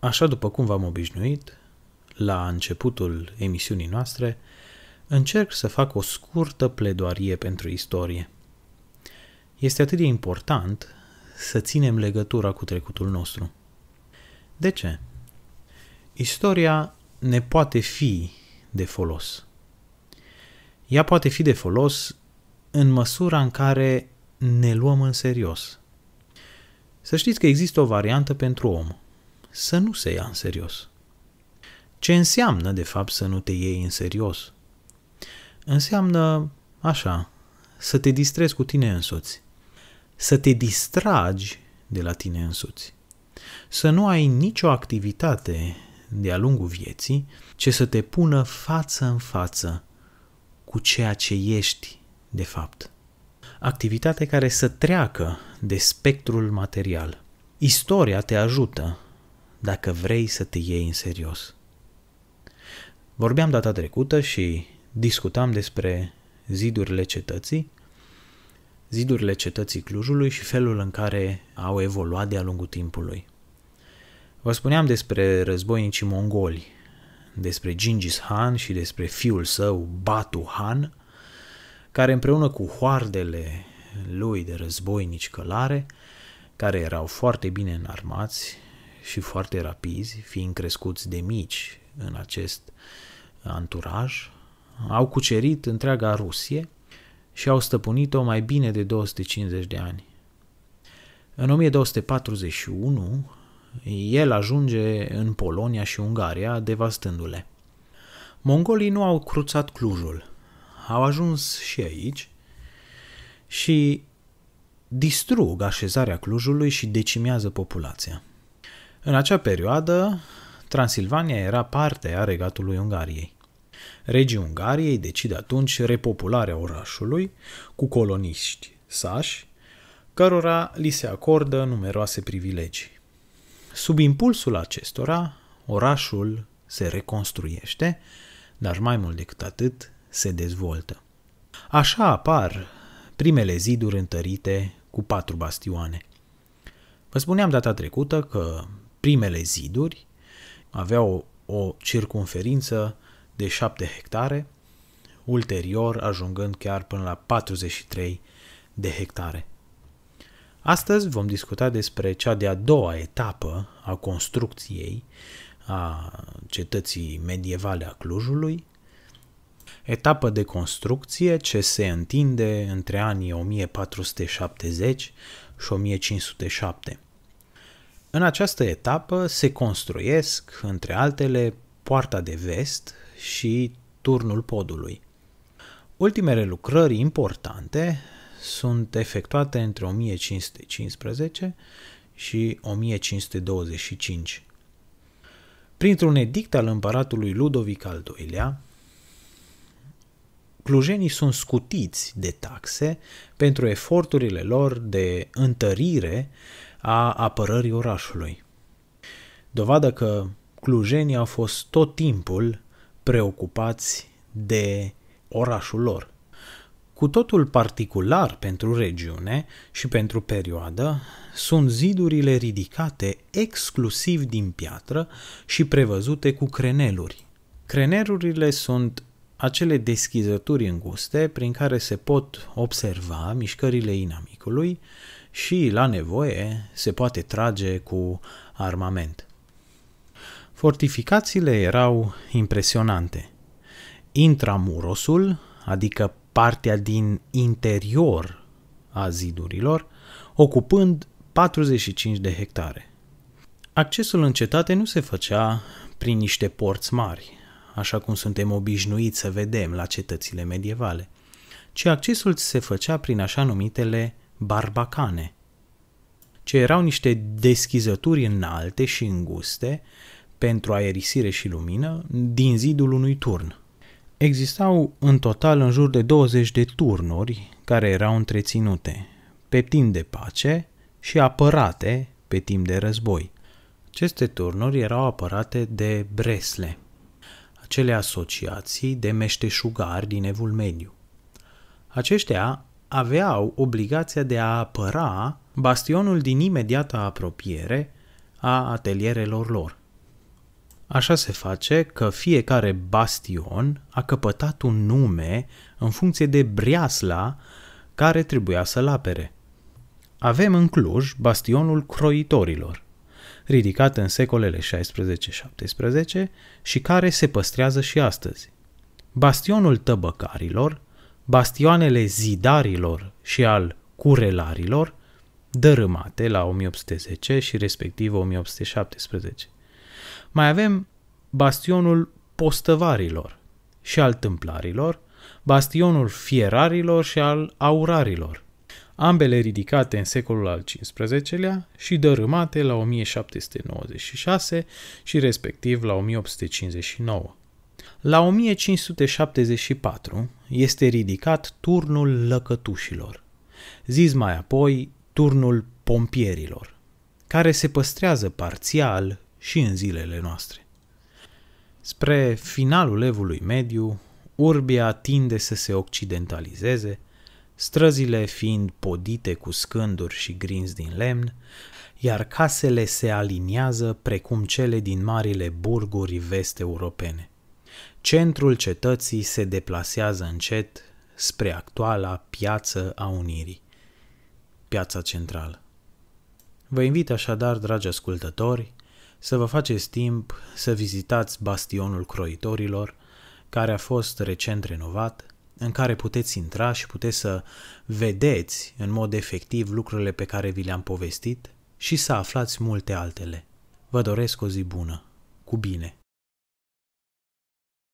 Așa după cum v-am obișnuit, la începutul emisiunii noastre, încerc să fac o scurtă pledoarie pentru istorie. Este atât de important să ținem legătura cu trecutul nostru. De ce? Istoria ne poate fi de folos. Ea poate fi de folos în măsura în care ne luăm în serios. Să știți că există o variantă pentru om – să nu se ia în serios. Ce înseamnă, de fapt, să nu te iei în serios? Înseamnă, așa, să te distrezi cu tine însuți, să te distragi de la tine însuți, să nu ai nicio activitate de-a lungul vieții ce să te pună față în față cu ceea ce ești, de fapt. Activitate care să treacă de spectrul material. Istoria te ajută dacă vrei să te iei în serios. Vorbeam data trecută și discutam despre zidurile cetății, zidurile cetății Clujului și felul în care au evoluat de-a lungul timpului. Vă spuneam despre războinicii mongoli, despre Gingis Han și despre fiul său Batu Han, care împreună cu hoardele lui de războinici călare, care erau foarte bine înarmați, și foarte rapizi, fiind crescuți de mici în acest anturaj, au cucerit întreaga Rusie și au stăpânit-o mai bine de 250 de ani. În 1241, el ajunge în Polonia și Ungaria, devastându-le. Mongolii nu au cruțat Clujul, au ajuns și aici și distrug așezarea Clujului și decimează populația. În acea perioadă, Transilvania era parte a regatului Ungariei. Regii Ungariei decide atunci repopularea orașului cu coloniști sași, cărora li se acordă numeroase privilegii. Sub impulsul acestora, orașul se reconstruiește, dar mai mult decât atât, se dezvoltă. Așa apar primele ziduri întărite cu patru bastioane. Vă spuneam data trecută că primele ziduri, aveau o, o circumferință de 7 hectare, ulterior ajungând chiar până la 43 de hectare. Astăzi vom discuta despre cea de-a doua etapă a construcției a cetății medievale a Clujului, etapă de construcție ce se întinde între anii 1470 și 1507. În această etapă se construiesc, între altele, poarta de vest și turnul podului. Ultimele lucrări importante sunt efectuate între 1515 și 1525. Printr-un edict al împăratului Ludovic al II-lea, clujenii sunt scutiți de taxe pentru eforturile lor de întărire a apărării orașului. Dovadă că clujenii au fost tot timpul preocupați de orașul lor. Cu totul particular pentru regiune și pentru perioadă sunt zidurile ridicate exclusiv din piatră și prevăzute cu creneluri. Crenelurile sunt acele deschizături înguste prin care se pot observa mișcările inamicului și, la nevoie, se poate trage cu armament. Fortificațiile erau impresionante. Intramurosul, adică partea din interior a zidurilor, ocupând 45 de hectare. Accesul în cetate nu se făcea prin niște porți mari, așa cum suntem obișnuiți să vedem la cetățile medievale, ci accesul se făcea prin așa numitele barbacane, ce erau niște deschizături înalte și înguste pentru aerisire și lumină din zidul unui turn. Existau în total în jur de 20 de turnuri care erau întreținute, pe timp de pace și apărate pe timp de război. Aceste turnuri erau apărate de bresle, acele asociații de meșteșugari din Evul Mediu. Aceștia aveau obligația de a apăra bastionul din imediata apropiere a atelierelor lor. Așa se face că fiecare bastion a căpătat un nume în funcție de briasla care trebuia să-l apere. Avem în Cluj bastionul croitorilor, ridicat în secolele 16-17 și care se păstrează și astăzi. Bastionul tăbăcarilor, bastioanele zidarilor și al curelarilor dărâmate la 1810 și respectiv 1817. Mai avem bastionul postăvarilor și al tâmplarilor, bastionul fierarilor și al aurarilor, ambele ridicate în secolul al XV-lea și dărâmate la 1796 și respectiv la 1859. La 1574 este ridicat turnul lăcătușilor, zis mai apoi turnul pompierilor, care se păstrează parțial și în zilele noastre. Spre finalul evului mediu, urbia tinde să se occidentalizeze, străzile fiind podite cu scânduri și grinzi din lemn, iar casele se aliniază precum cele din marile burguri vest-europene. Centrul cetății se deplasează încet spre actuala piață a Unirii piața centrală. Vă invit așadar, dragi ascultători, să vă faceți timp să vizitați bastionul croitorilor, care a fost recent renovat, în care puteți intra și puteți să vedeți în mod efectiv lucrurile pe care vi le-am povestit și să aflați multe altele. Vă doresc o zi bună, cu bine!